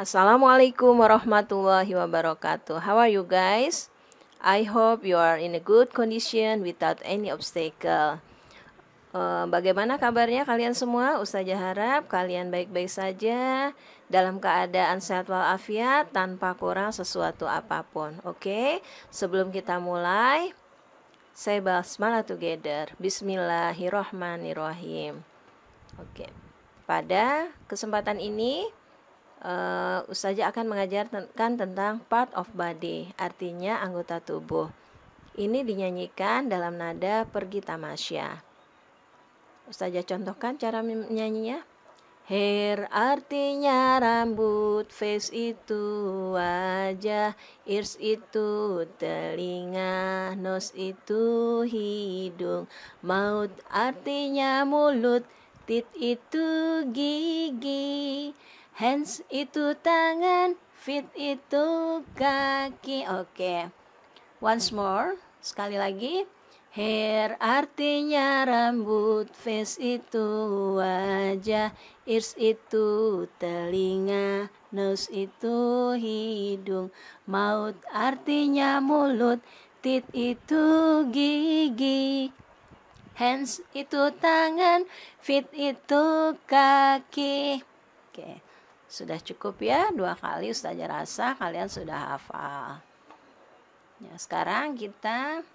Assalamualaikum warahmatullahi wabarakatuh. How are you guys? I hope you are in a good condition without any obstacle. Uh, bagaimana kabarnya kalian semua? Ustazah harap kalian baik-baik saja dalam keadaan sehat walafiat tanpa kurang sesuatu apapun. Oke, okay? sebelum kita mulai, saya basmalah together. Bismillahirrahmanirrahim. Oke. Okay. Pada kesempatan ini uh, Ustazah akan mengajarkan tentang part of body, artinya anggota tubuh. Ini dinyanyikan dalam nada pergi tamasya. Ustazah contohkan cara menyanyinya. Hair artinya rambut, face itu wajah, ears itu telinga, nose itu hidung, mouth artinya mulut, teeth itu gigi, Hands itu tangan, feet itu kaki. Oke. Okay. Once more, sekali lagi. Hair artinya rambut, face itu wajah, ears itu telinga, nose itu hidung, mouth artinya mulut, teeth itu gigi. Hands itu tangan, feet itu kaki. Oke. Okay. Sudah cukup ya, dua kali Ustazah rasa kalian sudah hafal. Ya, sekarang kita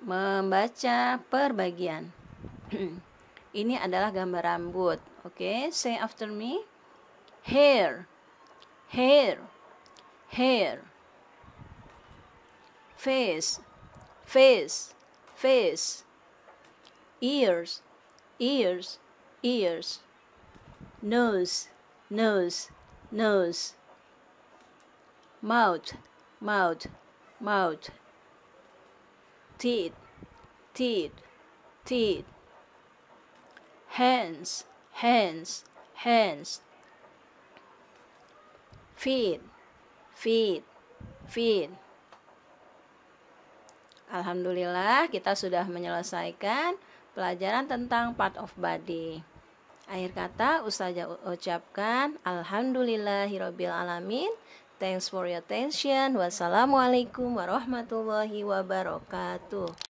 membaca perbagian. Ini adalah gambar rambut. Oke, okay? say after me. Hair. Hair. Hair. Face. Face. Face. Ears. Ears. Ears. Nose nose, nose. Mouth, mouth, mouth. Teeth, teeth, teeth. Hands, hands, hands. Feet, feet, feet. Alhamdulillah kita sudah menyelesaikan pelajaran tentang part of body. Akhir kata, Ustazah ucapkan Alhamdulillahirabbil alamin. Thanks for your attention. Wassalamualaikum warahmatullahi wabarakatuh.